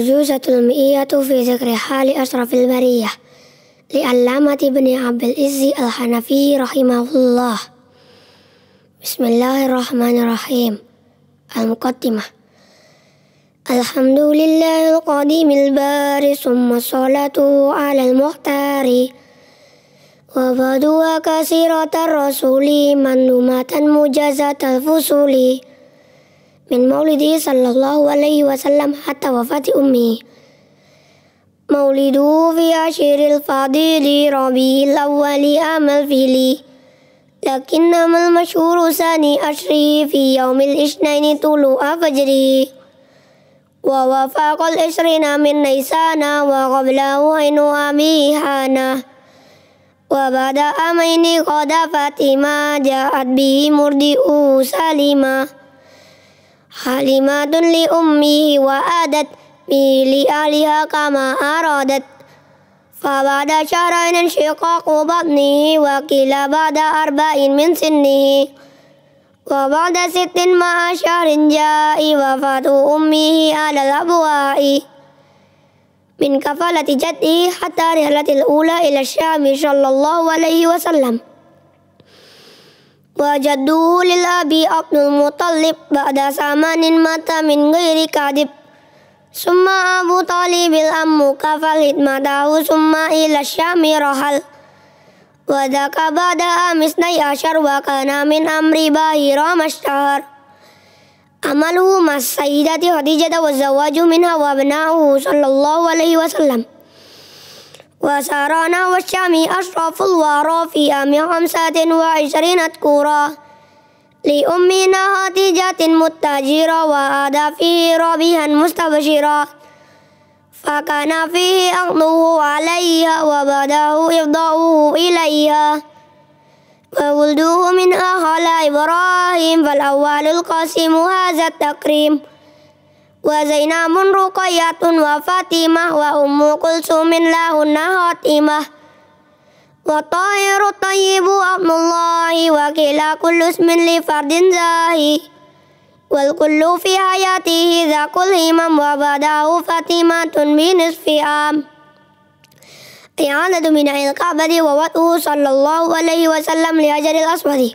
أرجوزة المئية في ذكر حال أشرف البرية لعلامة ابن عبد العز الحنفي رحمه الله بسم الله الرحمن الرحيم المقدمة الحمد لله القديم الباري ثم الصلاة على المختار وبدوا كثيرة الرسول منومة مجازة الفصول من مولده صلى الله عليه وسلم حتى وفاة أمه مولده في عشر الفضيل ربيع الأول عام الفيل ما المشهور ثاني أشره في يوم الاثنين طلوع فجره ووافق العشرين من نيسان وقبله عين أبي حانا وبعد أمين قد فاطمة جاءت به مردئه سليمة حليمات لأمه وأدت به لأهلها كما أرادت فبعد شهرين انشقاق بطنه وكلا بعد أربعين من سنه وبعد ست مع شهر جاء وفاة أمه على الأبواء من كفالة جده حتى رحلة الأولى إلى الشام صلى الله عليه وسلم وجدوا للأبي عبد المطلب بعد زمن مات من غير كذب ثم أبو طالب الأم كفى الهدمة ثم إلى الشام رحل وذاك بعد أم اثني عشر وكان من أمر باهرة ما اشتهر عمله مع السيدة خديجة والزواج منها وابنائه صلى الله عليه وسلم وسرانا والشام أشرف الورى في أم خمسة وعشرين تكورا لأمنا هاتجة متجرة وأدى فيه ربيها مستبشرا فكان فيه أغنوه عليها وبداه إفضاؤه إليها وولدوه من أهل إبراهيم فالأول القاسم هذا التكريم وزينب رقية وفاطمة وأم كلثوم لهن خاتمة وطاهر الطيب أم الله وكلا كل اسم لفرد زاهي والكل في حياته ذاك الهمم وبعده فاتمة فاطمة بنصف عام عدد من الكعبة ووطئه صلى الله عليه وسلم لأجل الأسود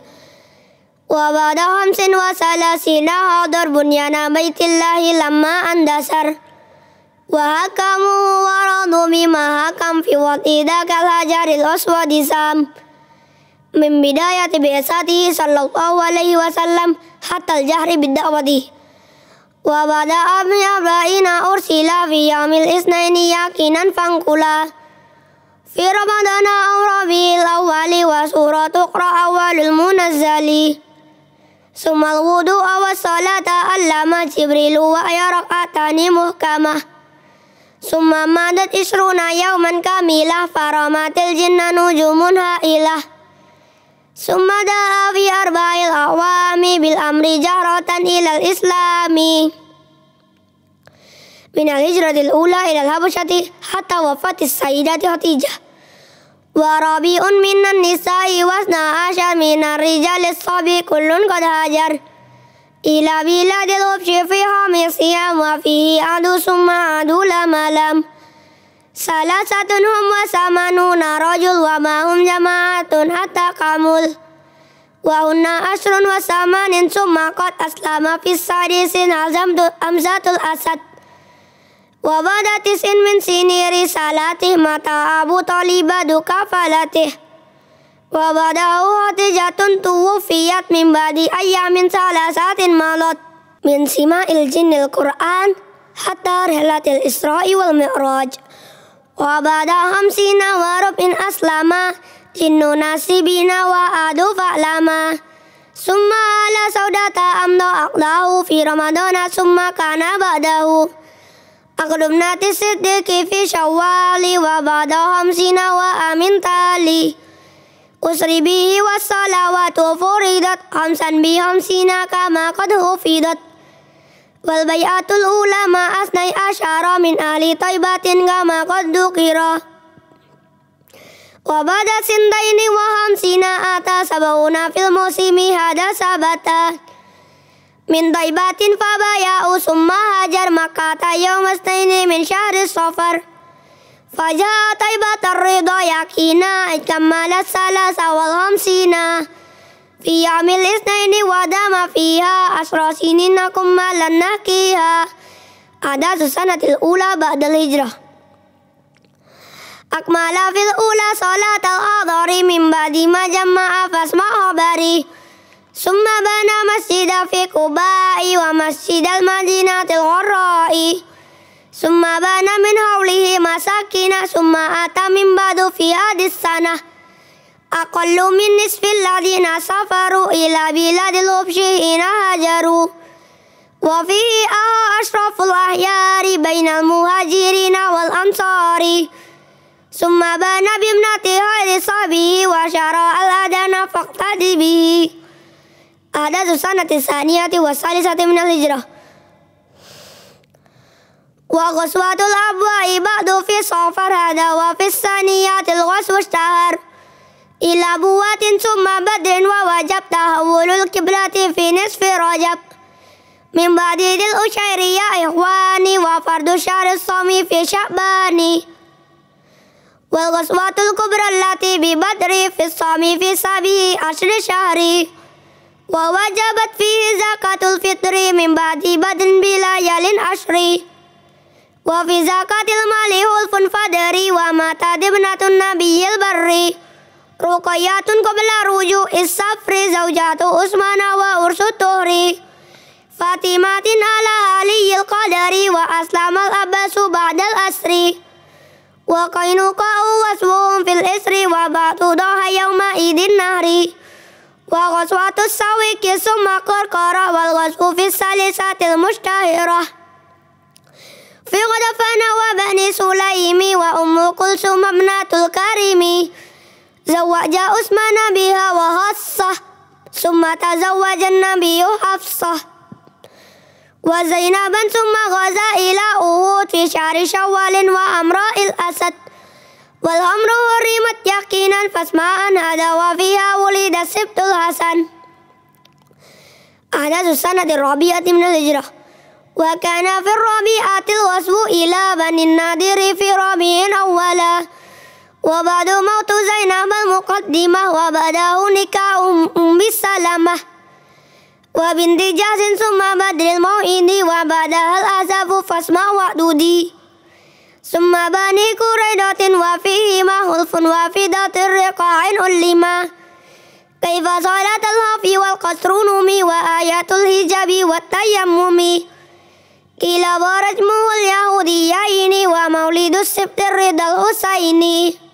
وبعد خمس وثلاثين حضر بنيان بيت الله لما اندثر وحكموا ورضوا بما حكم في وضع ذاك الحجر الأسود سام من بداية بعثته صلى الله عليه وسلم حتى الجهر بالدعوة وبعد ابن أربعين أرسل في يوم الاثنين يقينا فانقلا في رمضان أو ربيع الأول وسورة تقرأ أول المنزل sumal wudu awas salat Allah majibrilu ya rokatani muhkama. isruna yauman kamilah faramatil jinnan ujumun ha'ilah Suma da'a fi awami bil amri ilal islami Minal hijratil ula hatta wafatis sayidati hatijah وربيع من النساء واثنى عشر من الرجال الصبي كل قد هاجر إلى بلاد الغبش في حمصهم وفيه عدو ثم عدو لا لم ثلاثة هم وثمانون رجل وما هم جماعة حتى قاموا وهن عشر وثمان ثم قد أسلم في السادس عزمت أمزة الأسد وبعد تسع من سن رسالته متى أبو طالب دك فلته وبعده خديجة توفيت من بعد أيام ثلاثات مضت من سماء الجن القرآن حتى رحلة الإسراء والمعراج وبعد خمسين ورب أسلم جن ناسبين وآد فعلما ثم على سودة أمضى أقضاه في رمضان ثم كان بعده وقربنا تصدق في شوال وبعد خمسين وأمن تالي قصر به والصلوات فرضت خمسا بخمسين كما قد حفظت والبيعة الأولى مع أثني أشار من آل طيبة كما قد ذكر وبعد سنتين وخمسين أتى سبعون في الموسم هذا ثبت من ضيبات فبايعوا ثم هاجر مكة يوم اثنين من شهر الصفر فجاء طيبة الرضا يقينا كمل الثلاث والخمسين في يوم الاثنين ودام فيها عشر سنين كما لن نحكيها أعداد السنة الأولى بعد الهجرة أكمل في الأولى صلاة الأضر من بعد ما جمع فاسمع بريه ثم بنى مسجدا في قباء ومسجد المدينة الغراء ثم بنى من حوله مساكن ثم أتى من بعد في هذه السنة أقل من نصف الذين سافروا إلى بلاد الغبش حين هاجروا وفيه أه أشرف الأحيار بين المهاجرين والأنصار ثم بنى بابنته لصبي وشرى الأذان فاقتدي به أعداد السنة الثانية والثالثة من الهجرة وغصوة الأبواء بعد في صفر هذا وفي الثانيات الغصو اشتهر إلى بوات ثم بدر ووجب تحول الكبرة في نصف رجب من بعد ذي الأشعر يا إخواني وفرد شهر الصوم في شعبان والغصوة الكبرى التي ببدر في الصوم في سبي عشر شهري ووجبت فيه زكاة الفطر من بعد بدن بليال عشر وفي زكاة المال حلف فدري وماتت ابنة النبي البري رقيات قبل رجوع السفر زوجات عثمان وأرس الطهري فاطمة على علي القدر وأسلم الأبس بعد الأسر وقينقاع واسمهم في الإسر وبعض ضحى يومئذ النهر وغصوة السويق ثم قرقرة والغزو في الثالثة المشتهرة في غدفان وبني سليم وأم كلثوم ابنة الكريم زوج عثمان بها وهصة ثم تزوج النبي حفصة وزينبا ثم غزا إلى أهود في شهر شوال وأمراء الأسد والأمر هري يقينا فاسمع هذا وفيها ولد السبت الحسن أحدث السنة الرابعة من الهجرة وكان في الربيعة الوصف إلى بني النادر في ربيع أولا وبعد موت زينب المقدمة وبداه نكاح أم بالسلامة وبنت ثم بدر الموئد وبعدها الأسف فاسمع وعدودي ثم بني كريدة وفيهما خلف ذات الرقاع علما كيف صلاة الهفي والقصرنم وآيات الحجاب والتيمم كلا ورجمه اليهوديين ومولد السبت الرضا الحسيني